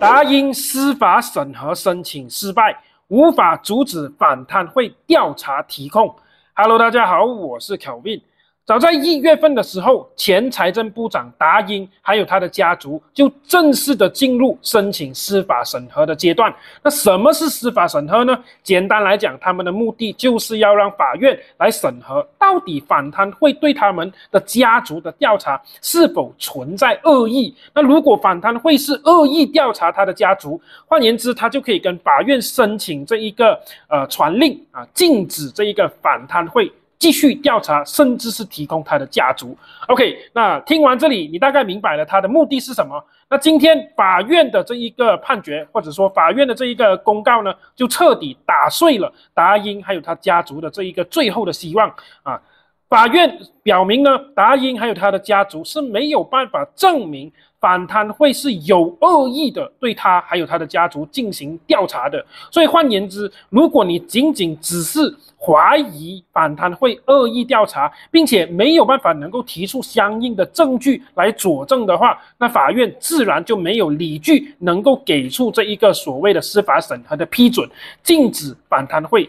答因司法审核申请失败，无法阻止反贪会调查提控。Hello，大家好，我是 Kevin。早在一月份的时候，前财政部长达英还有他的家族就正式的进入申请司法审核的阶段。那什么是司法审核呢？简单来讲，他们的目的就是要让法院来审核，到底反贪会对他们的家族的调查是否存在恶意。那如果反贪会是恶意调查他的家族，换言之，他就可以跟法院申请这一个呃传令啊，禁止这一个反贪会。继续调查，甚至是提供他的家族。OK，那听完这里，你大概明白了他的目的是什么。那今天法院的这一个判决，或者说法院的这一个公告呢，就彻底打碎了达英还有他家族的这一个最后的希望啊！法院表明呢，达英还有他的家族是没有办法证明反贪会是有恶意的对他还有他的家族进行调查的。所以换言之，如果你仅仅只是怀疑反贪会恶意调查，并且没有办法能够提出相应的证据来佐证的话，那法院自然就没有理据能够给出这一个所谓的司法审核的批准，禁止反贪会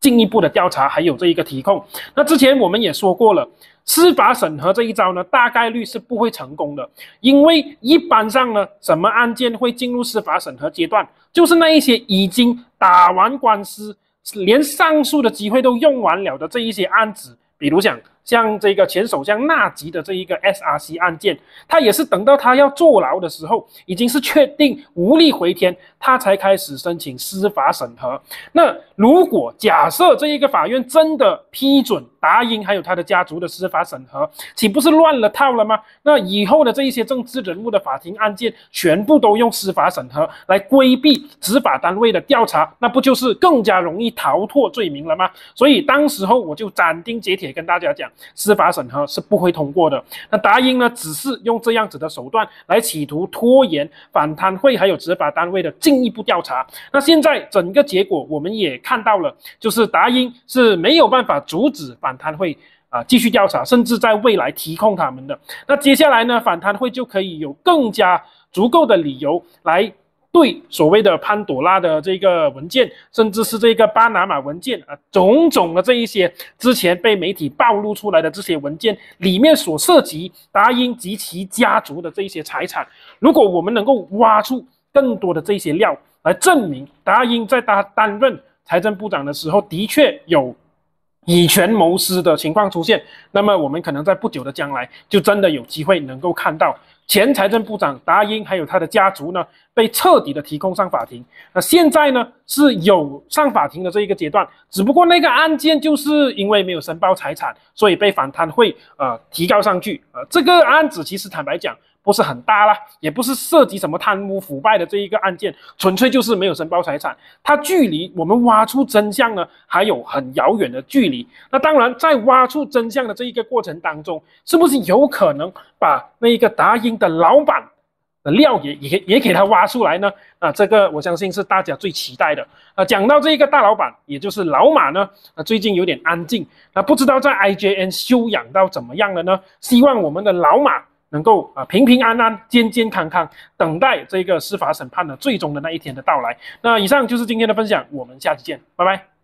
进一步的调查，还有这一个提控。那之前我们也说过了，司法审核这一招呢，大概率是不会成功的，因为一般上呢，什么案件会进入司法审核阶段，就是那一些已经打完官司。连上诉的机会都用完了的这一些案子，比如讲。像这个前首相纳吉的这一个 SRC 案件，他也是等到他要坐牢的时候，已经是确定无力回天，他才开始申请司法审核。那如果假设这一个法院真的批准达英还有他的家族的司法审核，岂不是乱了套了吗？那以后的这一些政治人物的法庭案件，全部都用司法审核来规避执法单位的调查，那不就是更加容易逃脱罪名了吗？所以当时候我就斩钉截铁跟大家讲。司法审核是不会通过的。那达英呢，只是用这样子的手段来企图拖延反贪会还有执法单位的进一步调查。那现在整个结果我们也看到了，就是达英是没有办法阻止反贪会啊继续调查，甚至在未来提控他们的。那接下来呢，反贪会就可以有更加足够的理由来。对所谓的潘朵拉的这个文件，甚至是这个巴拿马文件啊，种种的这一些之前被媒体暴露出来的这些文件里面所涉及达英及其家族的这一些财产，如果我们能够挖出更多的这些料来证明达英在他担任财政部长的时候的确有。以权谋私的情况出现，那么我们可能在不久的将来就真的有机会能够看到前财政部长达英还有他的家族呢被彻底的提供上法庭。那现在呢是有上法庭的这一个阶段，只不过那个案件就是因为没有申报财产，所以被反贪会呃提高上去呃，这个案子其实坦白讲。不是很大啦，也不是涉及什么贪污腐败的这一个案件，纯粹就是没有申报财产。它距离我们挖出真相呢，还有很遥远的距离。那当然，在挖出真相的这一个过程当中，是不是有可能把那一个达英的老板的料也也也给他挖出来呢？啊，这个我相信是大家最期待的。啊，讲到这一个大老板，也就是老马呢，啊，最近有点安静，那不知道在 I J N 修养到怎么样了呢？希望我们的老马。能够啊平平安安健健康康，等待这个司法审判的最终的那一天的到来。那以上就是今天的分享，我们下期见，拜拜。